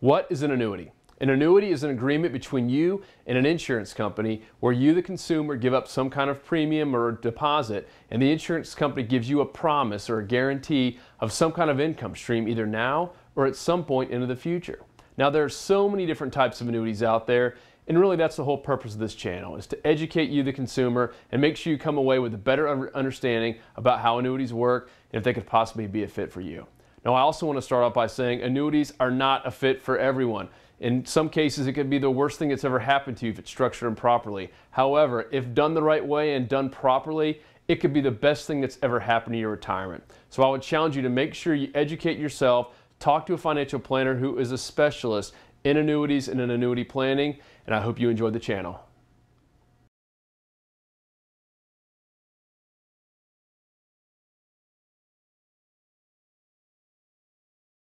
What is an annuity? An annuity is an agreement between you and an insurance company where you, the consumer, give up some kind of premium or deposit, and the insurance company gives you a promise or a guarantee of some kind of income stream either now or at some point into the future. Now, there are so many different types of annuities out there, and really that's the whole purpose of this channel is to educate you, the consumer, and make sure you come away with a better understanding about how annuities work and if they could possibly be a fit for you. Now, I also want to start off by saying annuities are not a fit for everyone. In some cases, it could be the worst thing that's ever happened to you if it's structured improperly. However, if done the right way and done properly, it could be the best thing that's ever happened to your retirement. So I would challenge you to make sure you educate yourself, talk to a financial planner who is a specialist in annuities and in annuity planning, and I hope you enjoyed the channel.